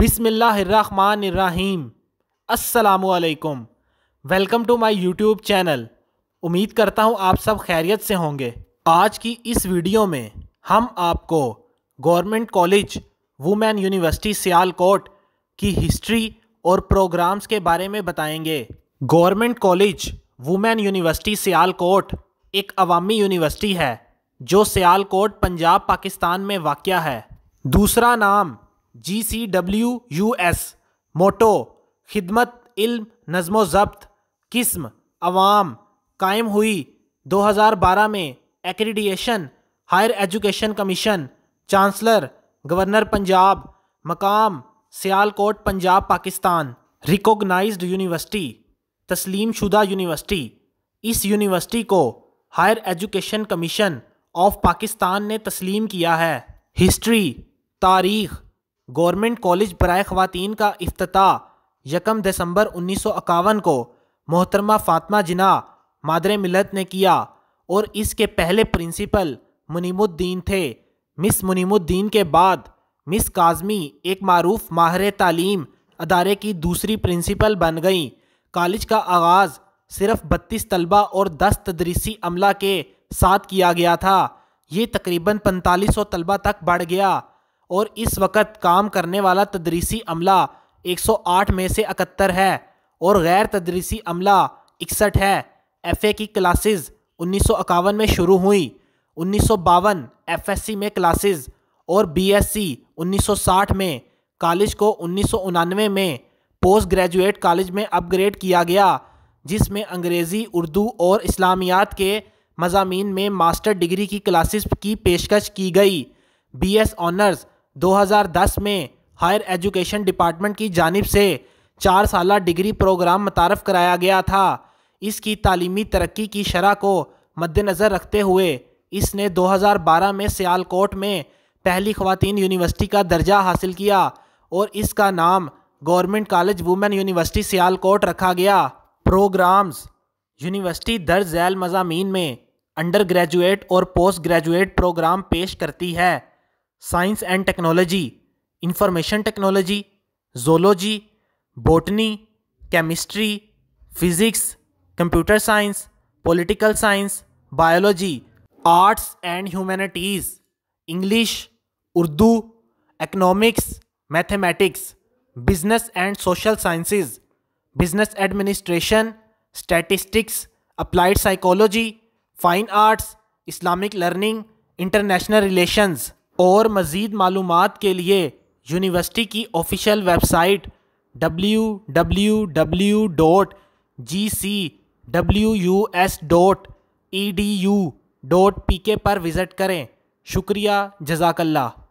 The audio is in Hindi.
बिसमीम् असलकुम welcome to my YouTube channel उम्मीद करता हूँ आप सब खैरियत से होंगे आज की इस वीडियो में हम आपको government college women university Sialkot की हिस्ट्री और प्रोग्राम्स के बारे में बताएंगे government college women university Sialkot एक अवामी यूनिवर्सिटी है जो सियालकोट पंजाब पाकिस्तान में वाक़ है दूसरा नाम G C W U S motto खिदमत इल्म नज़म ज़ब्त किस्म अवाम कायम हुई 2012 में accreditation higher education commission chancellor governor Punjab मकाम सियालकोट पंजाब पाकिस्तान रिकॉग्नाइज्ड यूनिवर्सिटी तस्लीम शुदा यूनिवर्सिटी इस यूनिवर्सिटी को higher education commission of Pakistan ने तस्लीम किया है हिस्ट्री तारीख गवर्नमेंट कॉलेज बरए ख़वान का अफ्ताह यकम दिसंबर उन्नीस सौ इक्यावन को मोहतरमा फ़ातमा जिना मादर मिलत ने किया और इसके पहले प्रिंसिपल मुनीमुद्दीन थे मिस मुनीमुद्दीन के बाद मिस काजमी एक मरूफ माहर तालीम अदारे की दूसरी प्रिंसिपल बन गई कॉलेज का आगाज़ सिर्फ बत्तीस तलबा और दस तदरीसी अमला के साथ किया गया था ये तकरीबन पैंतालीस सौ तलबा तक बढ़ गया और इस वक्त काम करने वाला तदरीसी अमला 108 में से इकहत्तर है और गैर तदरीसी अमला इकसठ है एफ़ की क्लासेस उन्नीस में शुरू हुई उन्नीस एफएससी में क्लासेस और बीएससी 1960 में कॉलेज को उन्नीस में पोस्ट ग्रेजुएट कॉलेज में अपग्रेड किया गया जिसमें अंग्रेज़ी उर्दू और इस्लामियात के मजामी में मास्टर डिग्री की क्लासेस की पेशकश की गई बीएस ऑनर्स 2010 में हायर एजुकेशन डिपार्टमेंट की जानब से चार साल डिग्री प्रोग्राम मुतारफ़ कराया गया था इसकी तालीमी तरक्की की शरह को मद्दनज़र रखते हुए इसने 2012 में सियालकोट में पहली खवतिन यूनिवर्सिटी का दर्जा हासिल किया और इसका नाम government college women university Sialkot रखा गया प्रोग्राम्स यूनिवर्सिटी दर्ज झैल मजामी में अंडर ग्रेजुएट और पोस्ट ग्रेजुएट प्रोग्राम पेश करती है science and technology, information technology, zoology, botany, chemistry, physics, computer science, political science, biology, arts and humanities, English, Urdu, economics, mathematics, business and social sciences, business administration, statistics, applied psychology, fine arts, Islamic learning, international relations. और मज़ीद मालूम के लिए यूनिवर्सिटी की official website W W W dot G C W U S dot E D U dot P K पर विज़िट करें शुक्रिया जजाकल्ला